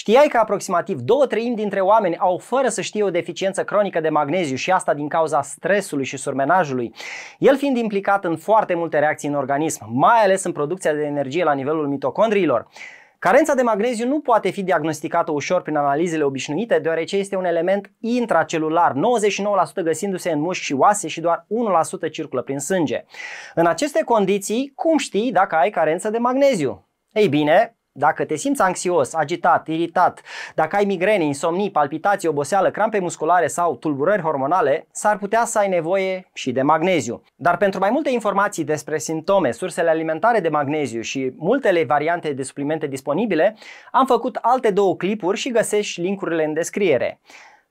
Știai că aproximativ două treimi dintre oameni au fără să știe o deficiență cronică de magneziu și asta din cauza stresului și surmenajului, el fiind implicat în foarte multe reacții în organism, mai ales în producția de energie la nivelul mitocondriilor. Carența de magneziu nu poate fi diagnosticată ușor prin analizele obișnuite, deoarece este un element intracelular, 99% găsindu-se în mușchi și oase și doar 1% circulă prin sânge. În aceste condiții, cum știi dacă ai carență de magneziu? Ei bine, dacă te simți anxios, agitat, iritat, dacă ai migrene, insomnii, palpitații, oboseală, crampe musculare sau tulburări hormonale, s-ar putea să ai nevoie și de magneziu. Dar pentru mai multe informații despre simptome, sursele alimentare de magneziu și multele variante de suplimente disponibile, am făcut alte două clipuri și găsești linkurile în descriere.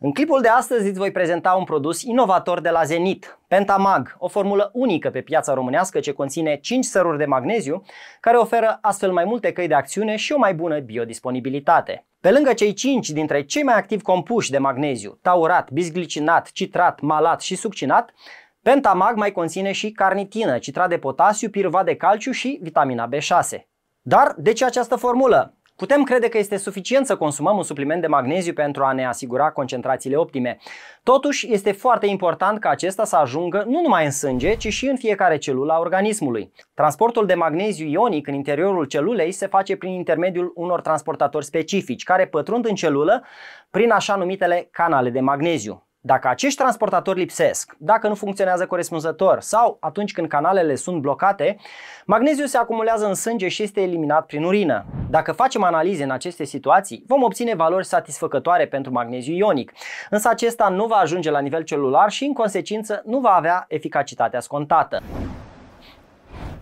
În clipul de astăzi îți voi prezenta un produs inovator de la Zenit, Pentamag, o formulă unică pe piața românească ce conține 5 săruri de magneziu, care oferă astfel mai multe căi de acțiune și o mai bună biodisponibilitate. Pe lângă cei 5 dintre cei mai activi compuși de magneziu, taurat, bisglicinat, citrat, malat și succinat, Pentamag mai conține și carnitină, citrat de potasiu, pirvat de calciu și vitamina B6. Dar de ce această formulă? Putem crede că este suficient să consumăm un supliment de magneziu pentru a ne asigura concentrațiile optime. Totuși, este foarte important ca acesta să ajungă nu numai în sânge, ci și în fiecare celulă a organismului. Transportul de magneziu ionic în interiorul celulei se face prin intermediul unor transportatori specifici, care pătrund în celulă prin așa numitele canale de magneziu. Dacă acești transportatori lipsesc, dacă nu funcționează corespunzător sau atunci când canalele sunt blocate, magneziul se acumulează în sânge și este eliminat prin urină. Dacă facem analize în aceste situații, vom obține valori satisfăcătoare pentru magneziu ionic, însă acesta nu va ajunge la nivel celular și în consecință nu va avea eficacitatea scontată.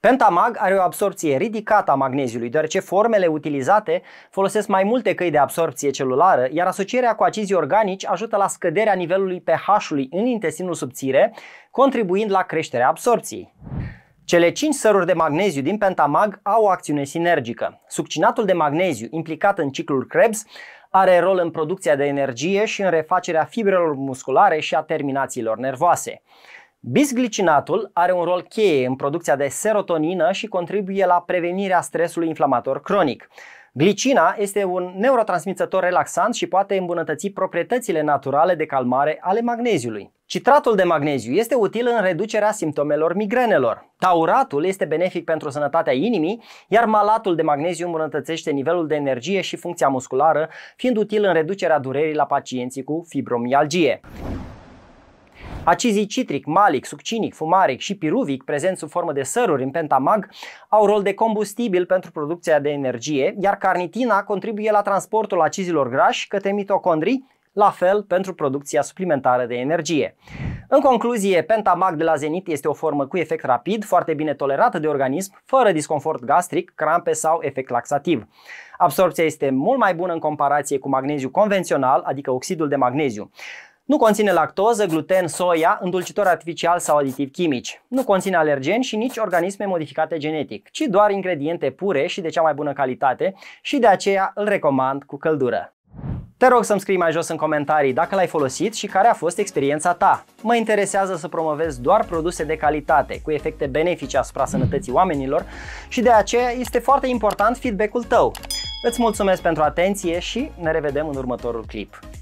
Pentamag are o absorpție ridicată a magneziului, deoarece formele utilizate folosesc mai multe căi de absorpție celulară, iar asocierea cu acizii organici ajută la scăderea nivelului pH-ului în intestinul subțire, contribuind la creșterea absorpției. Cele 5 săruri de magneziu din pentamag au o acțiune sinergică. Succinatul de magneziu implicat în ciclul Krebs are rol în producția de energie și în refacerea fibrelor musculare și a terminațiilor nervoase. Bisglicinatul are un rol cheie în producția de serotonină și contribuie la prevenirea stresului inflamator cronic. Glicina este un neurotransmițător relaxant și poate îmbunătăți proprietățile naturale de calmare ale magneziului. Citratul de magneziu este util în reducerea simptomelor migrenelor. Tauratul este benefic pentru sănătatea inimii, iar malatul de magneziu îmbunătățește nivelul de energie și funcția musculară, fiind util în reducerea durerii la pacienții cu fibromialgie. Acizii citric, malic, succinic, fumaric și piruvic, prezenți sub formă de săruri în pentamag, au rol de combustibil pentru producția de energie, iar carnitina contribuie la transportul acizilor grași către mitocondrii, la fel pentru producția suplimentară de energie. În concluzie, pentamag de la zenit este o formă cu efect rapid, foarte bine tolerată de organism, fără disconfort gastric, crampe sau efect laxativ. Absorpția este mult mai bună în comparație cu magneziu convențional, adică oxidul de magneziu. Nu conține lactoză, gluten, soia, îndulcitor artificial sau aditiv chimici. Nu conține alergeni și nici organisme modificate genetic, ci doar ingrediente pure și de cea mai bună calitate și de aceea îl recomand cu căldură. Te rog să-mi scrii mai jos în comentarii dacă l-ai folosit și care a fost experiența ta. Mă interesează să promovez doar produse de calitate, cu efecte benefice asupra sănătății oamenilor și de aceea este foarte important feedback-ul tău. Îți mulțumesc pentru atenție și ne revedem în următorul clip.